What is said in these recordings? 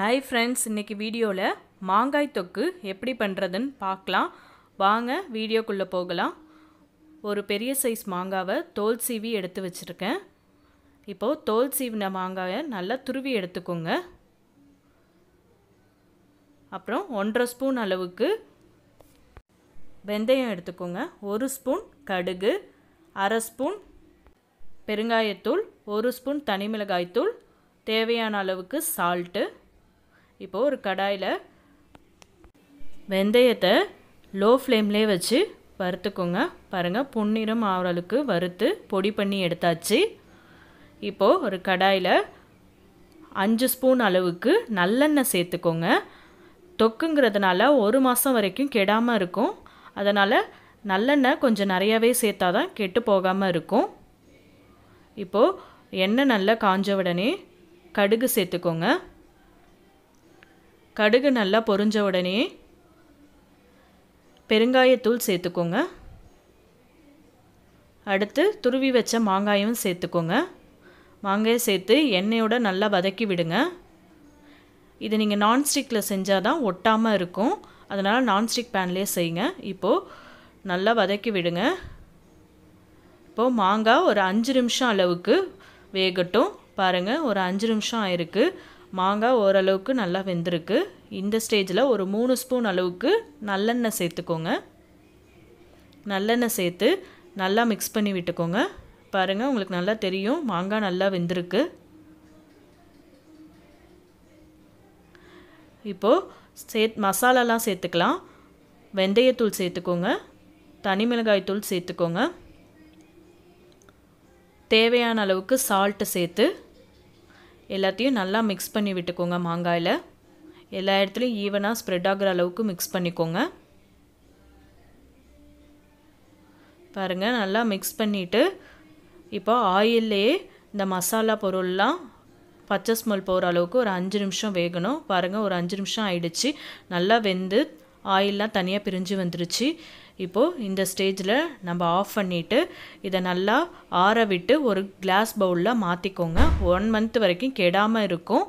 hi friends இன்றைக்கி வீடியோவில் மாங்காய் தொக்கு எப்படி பண்ணுறதுன்னு பார்க்கலாம் வாங்க வீடியோக்குள்ளே போகலாம் ஒரு பெரிய சைஸ் மாங்காவை தோல் சீவி எடுத்து வச்சுருக்கேன் இப்போது தோல் சீவின மாங்காயை நல்லா துருவி எடுத்துக்கோங்க அப்புறம் ஒன்றரை ஸ்பூன் அளவுக்கு வெந்தயம் எடுத்துக்கோங்க ஒரு ஸ்பூன் கடுகு அரை ஸ்பூன் பெருங்காயத்தூள் ஒரு ஸ்பூன் தனி மிளகாய்த்தூள் தேவையான அளவுக்கு சால்ட்டு இப்போது ஒரு கடாயில் வெந்தயத்தை லோ ஃப்ளேம்லே வச்சு வறுத்துக்கோங்க பாருங்கள் பொன்னிறம் ஆவரலுக்கு வறுத்து பொடி பண்ணி எடுத்தாச்சு இப்போது ஒரு கடாயில் அஞ்சு ஸ்பூன் அளவுக்கு நல்லெண்ணெய் சேர்த்துக்கோங்க தொக்குங்கிறதுனால ஒரு மாதம் வரைக்கும் கெடாமல் இருக்கும் அதனால் நல்லெண்ணெய் கொஞ்சம் நிறையாவே சேர்த்தா தான் கெட்டு போகாமல் இருக்கும் இப்போது எண்ணெய் நல்லா காஞ்ச உடனே கடுகு சேர்த்துக்கோங்க கடுகு நல்லா பொரிஞ்ச உடனே பெருங்காயத்தூள் சேர்த்துக்கோங்க அடுத்து துருவி வச்ச மாங்காயும் சேர்த்துக்கோங்க மாங்காயை சேர்த்து எண்ணெயோடு நல்லா வதக்கி விடுங்க இது நீங்கள் நான்ஸ்டிக்கில் செஞ்சால் தான் ஒட்டாமல் இருக்கும் அதனால் நான்ஸ்டிக் பேன்லேயே செய்யுங்க இப்போது நல்லா வதக்கி விடுங்க இப்போது மாங்காய் ஒரு அஞ்சு நிமிஷம் அளவுக்கு வேகட்டும் பாருங்கள் ஒரு அஞ்சு நிமிஷம் ஆயிருக்கு மாங்காய் ஓரளவுக்கு நல்லா வெந்திருக்கு இந்த ஸ்டேஜில் ஒரு மூணு ஸ்பூன் அளவுக்கு நல்லெண்ணெய் சேர்த்துக்கோங்க நல்லெண்ணெய் சேர்த்து நல்லா மிக்ஸ் பண்ணி விட்டுக்கோங்க பாருங்கள் உங்களுக்கு நல்லா தெரியும் மாங்காய் நல்லா வெந்திருக்கு இப்போது சே மசாலாலாம் சேர்த்துக்கலாம் வெந்தயத்தூள் சேர்த்துக்கோங்க தனி மிளகாய் தூள் சேர்த்துக்கோங்க தேவையான அளவுக்கு சால்ட்டு சேர்த்து எல்லாத்தையும் நல்லா மிக்ஸ் பண்ணி விட்டுக்கோங்க மாங்காயில் எல்லா இடத்துலையும் ஈவனாக ஸ்ப்ரெட் ஆகிற அளவுக்கு மிக்ஸ் பண்ணிக்கோங்க பாருங்கள் நல்லா மிக்ஸ் பண்ணிவிட்டு இப்போ ஆயில்லையே இந்த மசாலா பொருள்லாம் பச்சை ஸ்மெல் போகிற அளவுக்கு ஒரு அஞ்சு நிமிஷம் வேகணும் பாருங்கள் ஒரு அஞ்சு நிமிஷம் ஆயிடுச்சு நல்லா வெந்து ஆயிலெலாம் தனியாக பிரிஞ்சு வந்துருச்சு இப்போது இந்த ஸ்டேஜில் நம்ம ஆஃப் பண்ணிவிட்டு இதை நல்லா ஆற விட்டு ஒரு கிளாஸ் பவுலில் மாற்றிக்கோங்க ஒன் மந்த் வரைக்கும் கெடாமல் இருக்கும்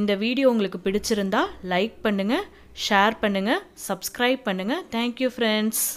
இந்த வீடியோ உங்களுக்கு பிடிச்சிருந்தா லைக் பண்ணுங்கள் ஷேர் பண்ணுங்கள் சப்ஸ்கிரைப் பண்ணுங்கள் தேங்க்யூ ஃப்ரெண்ட்ஸ்